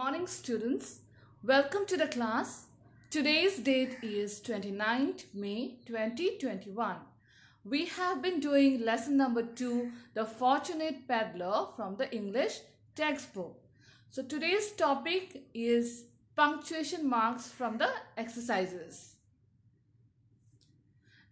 morning students. Welcome to the class. Today's date is 29th May 2021. We have been doing lesson number 2, The Fortunate Peddler from the English textbook. So today's topic is punctuation marks from the exercises.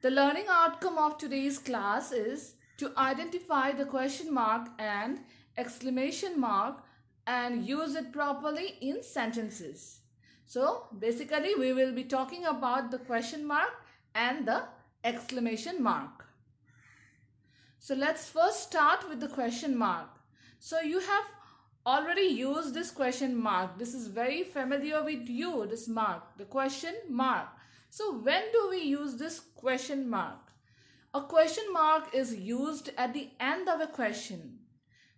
The learning outcome of today's class is to identify the question mark and exclamation mark and use it properly in sentences. So basically we will be talking about the question mark and the exclamation mark. So let's first start with the question mark. So you have already used this question mark. This is very familiar with you, this mark, the question mark. So when do we use this question mark? A question mark is used at the end of a question.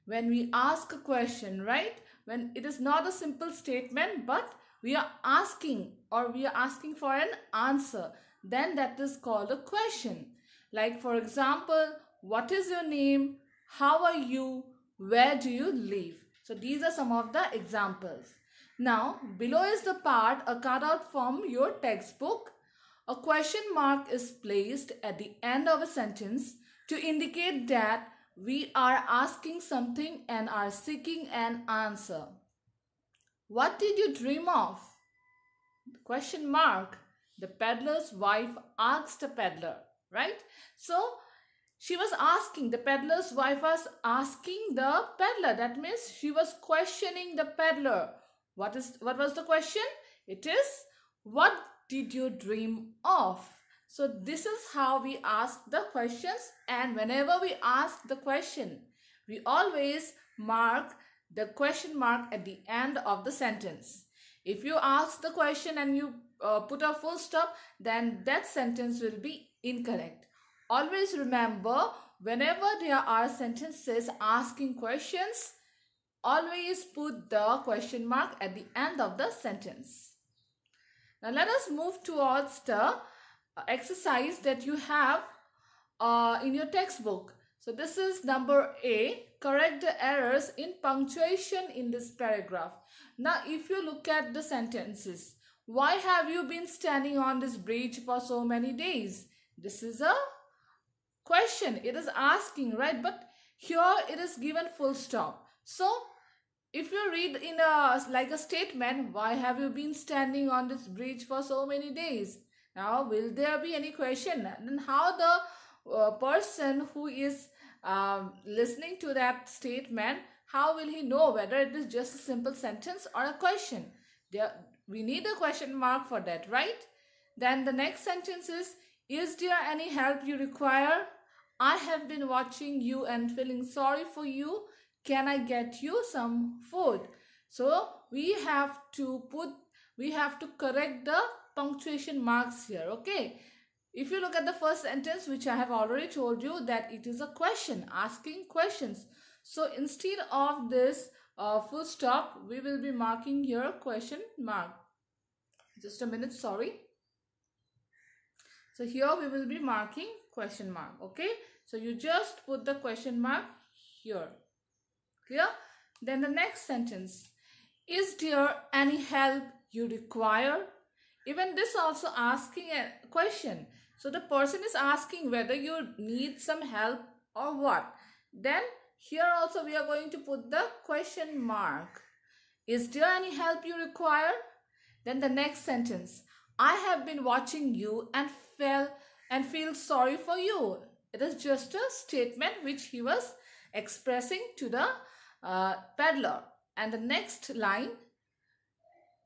When we ask a question, right? when it is not a simple statement but we are asking or we are asking for an answer then that is called a question like for example what is your name how are you where do you live so these are some of the examples now below is the part a cutout from your textbook a question mark is placed at the end of a sentence to indicate that we are asking something and are seeking an answer. What did you dream of? Question mark. The peddler's wife asked the peddler, right? So she was asking, the peddler's wife was asking the peddler. That means she was questioning the peddler. What is what was the question? It is what did you dream of? So this is how we ask the questions and whenever we ask the question, we always mark the question mark at the end of the sentence. If you ask the question and you uh, put a full stop, then that sentence will be incorrect. Always remember, whenever there are sentences asking questions, always put the question mark at the end of the sentence. Now let us move towards the exercise that you have uh, in your textbook. So this is number A, correct the errors in punctuation in this paragraph. Now if you look at the sentences, why have you been standing on this bridge for so many days? This is a question. It is asking, right? But here it is given full stop. So if you read in a like a statement, why have you been standing on this bridge for so many days? Now, will there be any question? Then how the uh, person who is um, listening to that statement, how will he know whether it is just a simple sentence or a question? There, we need a question mark for that, right? Then the next sentence is, is there any help you require? I have been watching you and feeling sorry for you. Can I get you some food? So we have to put we have to correct the punctuation marks here okay if you look at the first sentence which i have already told you that it is a question asking questions so instead of this uh, full stop we will be marking your question mark just a minute sorry so here we will be marking question mark okay so you just put the question mark here clear then the next sentence is there any help you require even this also asking a question so the person is asking whether you need some help or what then here also we are going to put the question mark is there any help you require then the next sentence i have been watching you and fell and feel sorry for you it is just a statement which he was expressing to the uh, peddler and the next line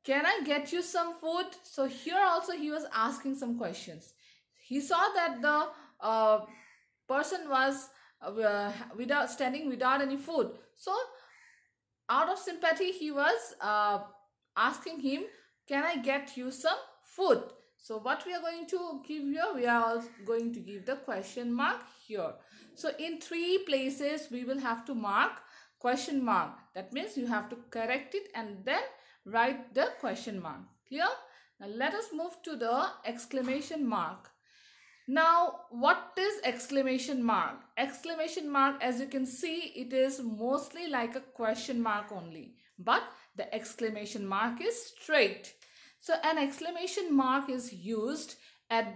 can I get you some food? So here also he was asking some questions. He saw that the uh, person was uh, without standing without any food. So out of sympathy, he was uh, asking him, can I get you some food? So what we are going to give here, we are also going to give the question mark here. So in three places, we will have to mark question mark. That means you have to correct it and then write the question mark. Clear? Now let us move to the exclamation mark. Now, what is exclamation mark? Exclamation mark, as you can see, it is mostly like a question mark only. But the exclamation mark is straight. So, an exclamation mark is used at,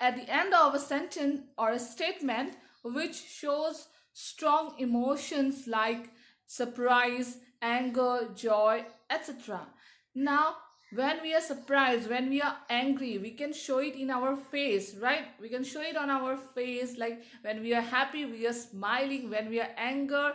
at the end of a sentence or a statement which shows strong emotions like surprise, anger, joy, etc. Now, when we are surprised, when we are angry, we can show it in our face, right? We can show it on our face. Like when we are happy, we are smiling. When we are anger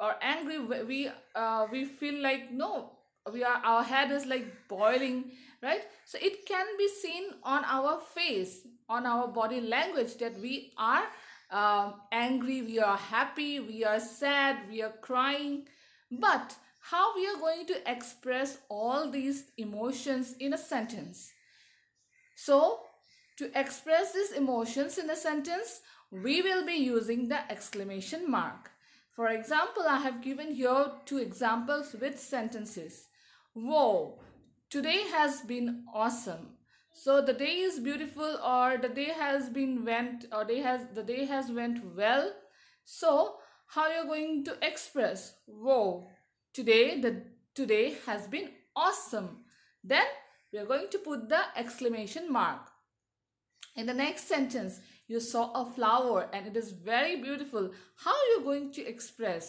or angry, we uh, we feel like no, we are our head is like boiling, right? So it can be seen on our face, on our body language that we are um, angry, we are happy, we are sad, we are crying, but how we are going to express all these emotions in a sentence. So, to express these emotions in a sentence, we will be using the exclamation mark. For example, I have given here two examples with sentences. Whoa! today has been awesome. So the day is beautiful or the day has been went or day has the day has went well. So how you're going to express whoa? today the today has been awesome then we are going to put the exclamation mark in the next sentence you saw a flower and it is very beautiful how are you going to express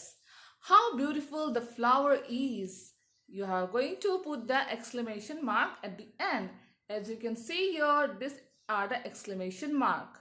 how beautiful the flower is you are going to put the exclamation mark at the end as you can see here this are the exclamation mark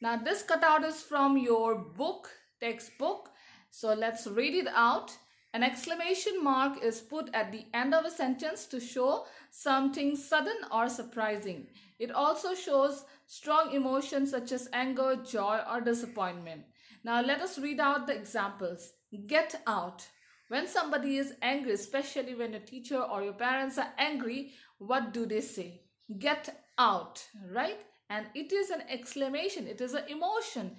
now this cutout is from your book textbook so let's read it out an exclamation mark is put at the end of a sentence to show something sudden or surprising. It also shows strong emotions such as anger, joy, or disappointment. Now let us read out the examples. Get out. When somebody is angry, especially when your teacher or your parents are angry, what do they say? Get out, right? And it is an exclamation, it is an emotion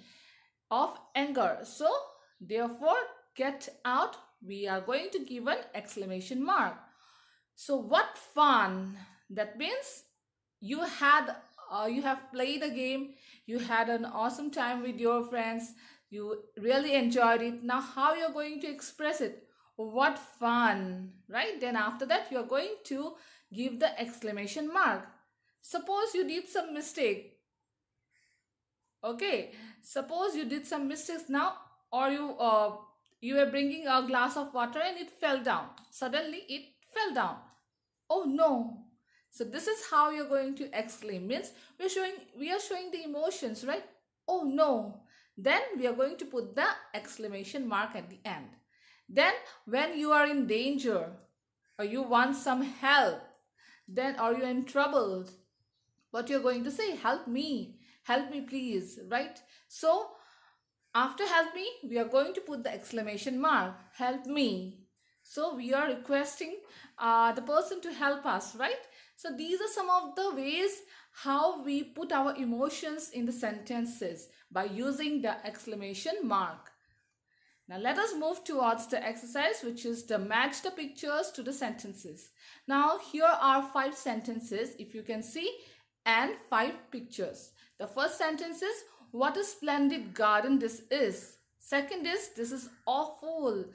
of anger. So, therefore, get out we are going to give an exclamation mark. So what fun! That means you had uh, you have played a game, you had an awesome time with your friends, you really enjoyed it. Now how you're going to express it? What fun, right? Then after that you're going to give the exclamation mark. Suppose you did some mistake. Okay, suppose you did some mistakes now or you uh, you were bringing a glass of water and it fell down. Suddenly it fell down. Oh no. So this is how you're going to exclaim. Means we're showing, we are showing the emotions, right? Oh no. Then we are going to put the exclamation mark at the end. Then when you are in danger or you want some help, then are you in trouble? What you're going to say, help me, help me please, right? So after help me, we are going to put the exclamation mark, help me. So we are requesting uh, the person to help us, right? So these are some of the ways how we put our emotions in the sentences by using the exclamation mark. Now let us move towards the exercise which is to match the pictures to the sentences. Now here are five sentences if you can see and five pictures. The first sentence is what a splendid garden this is. Second is, this is awful.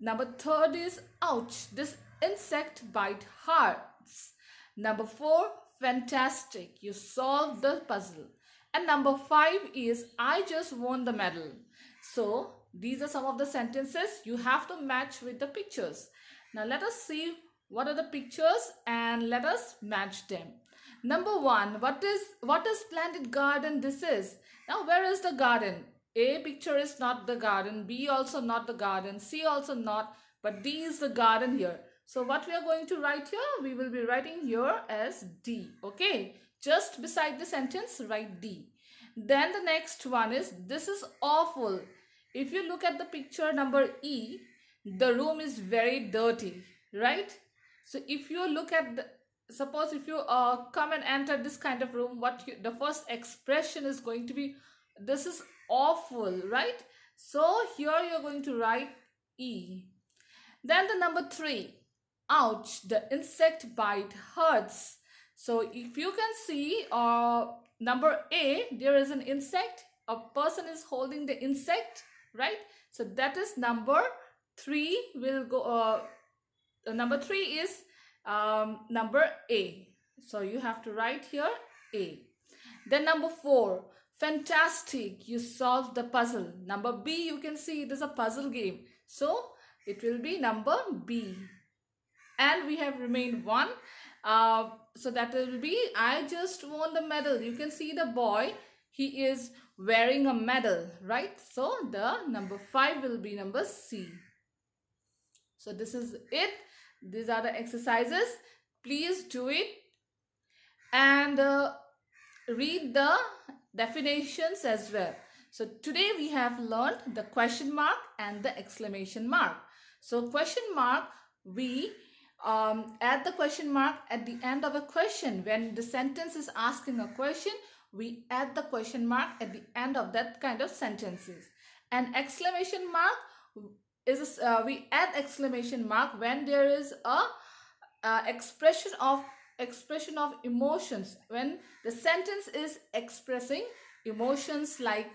Number third is, ouch, this insect bite hurts. Number four, fantastic, you solved the puzzle. And number five is, I just won the medal. So, these are some of the sentences you have to match with the pictures. Now, let us see what are the pictures and let us match them. Number one, what is what is planted splendid garden this is. Now, where is the garden? A picture is not the garden, B also not the garden, C also not, but D is the garden here. So what we are going to write here, we will be writing here as D, okay? Just beside the sentence, write D. Then the next one is, this is awful. If you look at the picture number E, the room is very dirty, right? So if you look at the, suppose if you uh, come and enter this kind of room what you, the first expression is going to be this is awful right so here you're going to write e then the number three ouch the insect bite hurts so if you can see uh, number a there is an insect a person is holding the insect right so that is number three will go uh, number three is um, number A. So you have to write here A. Then number 4. Fantastic. You solved the puzzle. Number B you can see it is a puzzle game. So it will be number B. And we have remained 1. Uh, so that will be I just won the medal. You can see the boy. He is wearing a medal. Right. So the number 5 will be number C. So this is it. These are the exercises. Please do it and uh, read the definitions as well. So today we have learned the question mark and the exclamation mark. So question mark, we um, add the question mark at the end of a question. When the sentence is asking a question, we add the question mark at the end of that kind of sentences. And exclamation mark, is uh, we add exclamation mark when there is a uh, expression of expression of emotions when the sentence is expressing emotions like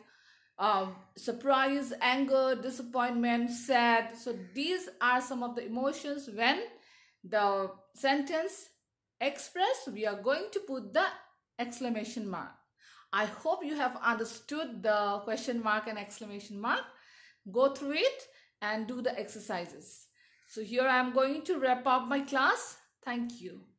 um, surprise anger disappointment sad so these are some of the emotions when the sentence express we are going to put the exclamation mark i hope you have understood the question mark and exclamation mark go through it and do the exercises. So here I am going to wrap up my class. Thank you.